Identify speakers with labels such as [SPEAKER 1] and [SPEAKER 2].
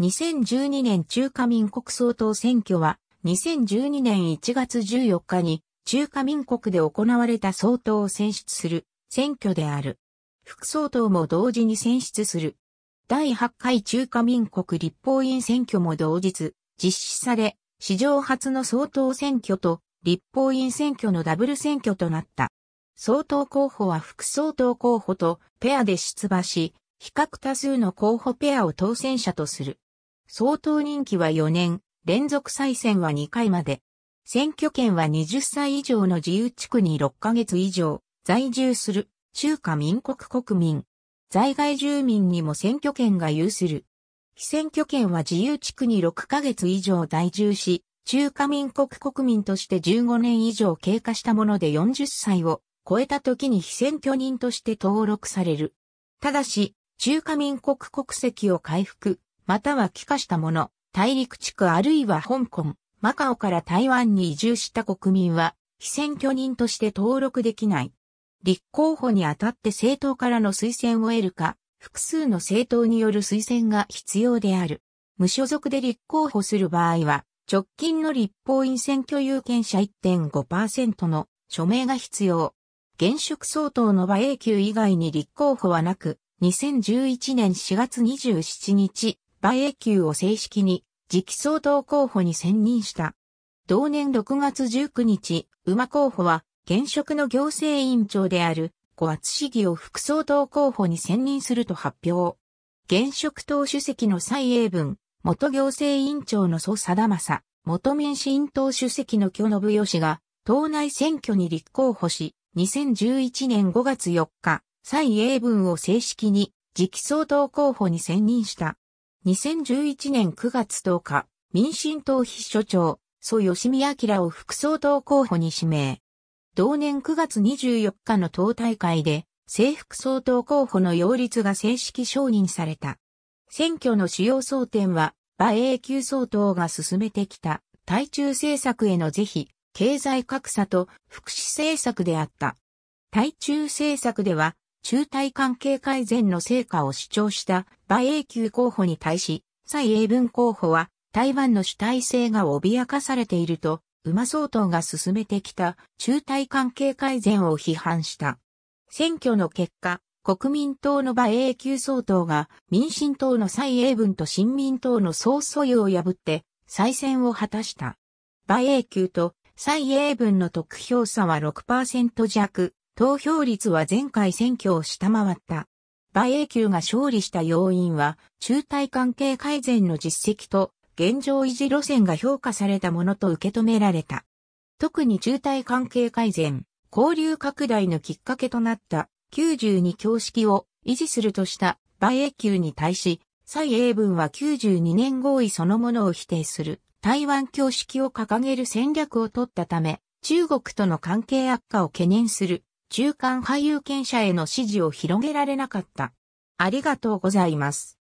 [SPEAKER 1] 2012年中華民国総統選挙は、2012年1月14日に中華民国で行われた総統を選出する選挙である。副総統も同時に選出する。第8回中華民国立法院選挙も同日実施され、史上初の総統選挙と立法院選挙のダブル選挙となった。総統候補は副総統候補とペアで出馬し、比較多数の候補ペアを当選者とする。総統任期は4年、連続再選は2回まで。選挙権は20歳以上の自由地区に6ヶ月以上在住する中華民国国民。在外住民にも選挙権が有する。非選挙権は自由地区に6ヶ月以上在住し、中華民国国民として15年以上経過したもので40歳を超えた時に非選挙人として登録される。ただし、中華民国国籍を回復、または帰化した者、大陸地区あるいは香港、マカオから台湾に移住した国民は、非選挙人として登録できない。立候補にあたって政党からの推薦を得るか、複数の政党による推薦が必要である。無所属で立候補する場合は、直近の立法院選挙有権者1.5%の署名が必要。現職相当の場 A 級以外に立候補はなく、2011年4月27日、イエ級を正式に直期総統候補に選任した。同年6月19日、馬候補は現職の行政委員長である小厚市議を副総統候補に選任すると発表。現職党主席の蔡英文、元行政委員長の蘇貞正、元民進党主席の巨信義が、党内選挙に立候補し、2011年5月4日、蔡英文を正式に直期総統候補に選任した。2011年9月10日、民進党秘書長、蘇吉見明を副総統候補に指名。同年9月24日の党大会で、正副総統候補の擁立が正式承認された。選挙の主要争点は、馬英九総統が進めてきた、対中政策への是非、経済格差と福祉政策であった。対中政策では、中台関係改善の成果を主張した馬英九候補に対し、蔡英文候補は台湾の主体性が脅かされていると、馬総統が進めてきた中台関係改善を批判した。選挙の結果、国民党の馬英九総統が民進党の蔡英文と新民党の総素養を破って再選を果たした。馬英九と蔡英文の得票差は6%弱、投票率は前回選挙を下回った。馬英九が勝利した要因は、中台関係改善の実績と、現状維持路線が評価されたものと受け止められた。特に中台関係改善、交流拡大のきっかけとなった92教式を維持するとした馬英九に対し、蔡英文は92年合意そのものを否定する台湾教式を掲げる戦略を取ったため、中国との関係悪化を懸念する中間俳優権者への支持を広げられなかった。ありがとうございます。